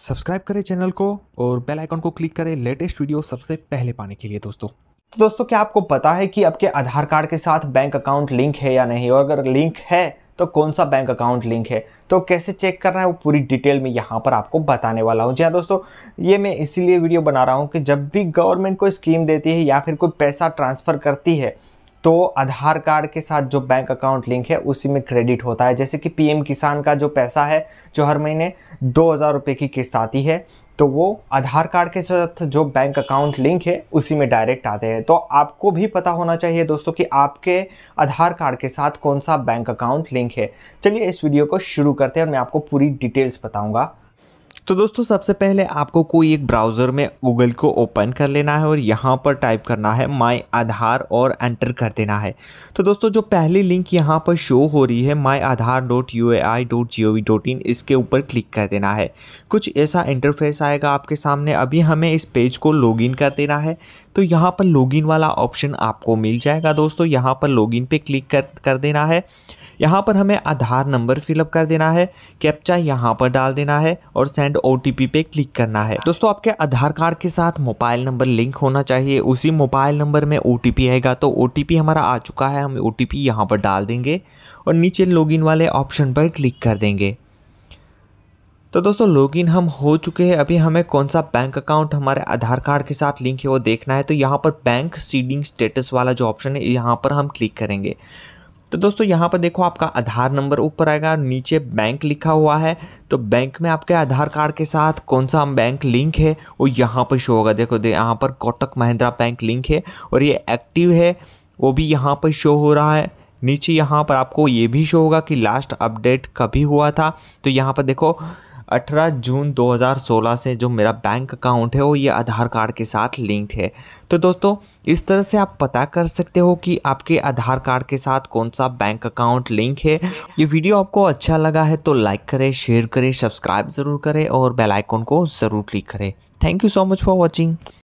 subscribe करें channel को और बेल आइकन को क्लिक करें लेटेस्ट वीडियो सबसे पहले पाने के लिए दोस्तों तो दोस्तों क्या आपको पता है कि आपके आधार कार्ड के साथ बैंक अकाउंट लिंक है या नहीं और अगर लिंक है तो कौन सा बैंक अकाउंट लिंक है तो कैसे चेक करना है वो पूरी डिटेल में यहाँ पर आपको बताने वाला हूँ जी हाँ दोस्तों ये मैं इसीलिए वीडियो बना रहा हूँ कि जब भी गवर्नमेंट कोई स्कीम देती है या फिर कोई पैसा ट्रांसफ़र करती है तो आधार कार्ड के साथ जो बैंक अकाउंट लिंक है उसी में क्रेडिट होता है जैसे कि पीएम किसान का जो पैसा है जो हर महीने दो हज़ार रुपये की किस्त आती है तो वो आधार कार्ड के साथ जो बैंक अकाउंट लिंक है उसी में डायरेक्ट आते हैं तो आपको भी पता होना चाहिए दोस्तों कि आपके आधार कार्ड के साथ कौन सा बैंक अकाउंट लिंक है चलिए इस वीडियो को शुरू करते हैं और मैं आपको पूरी डिटेल्स बताऊँगा तो दोस्तों सबसे पहले आपको कोई एक ब्राउज़र में गूगल को ओपन कर लेना है और यहाँ पर टाइप करना है माय आधार और एंटर कर देना है तो दोस्तों जो पहली लिंक यहाँ पर शो हो रही है my Aadhaar dot U A I dot G O V dot in इसके ऊपर क्लिक कर देना है कुछ ऐसा इंटरफेस आएगा आपके सामने अभी हमें इस पेज को इन कर देना है तो यहाँ पर इन वाला ऑप्शन आपको मिल जाएगा दोस्तों यहाँ पर इन पर क्लिक कर कर देना है यहाँ पर हमें आधार नंबर फिलअप कर देना है कैप्चा यहाँ पर डाल देना है और सेंड ओ पे क्लिक करना है दोस्तों आपके आधार कार्ड के साथ मोबाइल नंबर लिंक होना चाहिए उसी मोबाइल नंबर में ओ आएगा तो ओ हमारा आ चुका है हम ओ टी यहाँ पर डाल देंगे और नीचे लॉग वाले ऑप्शन पर क्लिक कर देंगे तो दोस्तों लॉगिन हम हो चुके हैं अभी हमें कौन सा बैंक अकाउंट हमारे आधार कार्ड के साथ लिंक है वो देखना है तो यहाँ पर बैंक सीडिंग स्टेटस वाला जो ऑप्शन है यहाँ पर हम क्लिक करेंगे तो दोस्तों यहाँ पर देखो आपका आधार नंबर ऊपर आएगा नीचे बैंक लिखा हुआ है तो बैंक में आपके आधार कार्ड के साथ कौन सा बैंक लिंक है वो यहाँ पर शो होगा देखो दे यहाँ पर कोटक महिंद्रा बैंक लिंक है और ये एक्टिव है वो भी यहाँ पर शो हो रहा है नीचे यहाँ पर आपको ये भी शो होगा कि लास्ट अपडेट कभी हुआ था तो यहाँ पर देखो अठारह जून 2016 से जो मेरा बैंक अकाउंट है वो ये आधार कार्ड के साथ लिंक्ड है तो दोस्तों इस तरह से आप पता कर सकते हो कि आपके आधार कार्ड के साथ कौन सा बैंक अकाउंट लिंक है ये वीडियो आपको अच्छा लगा है तो लाइक करें शेयर करें सब्सक्राइब ज़रूर करें और बेलाइकॉन को ज़रूर क्लिक करें thank you so much for watching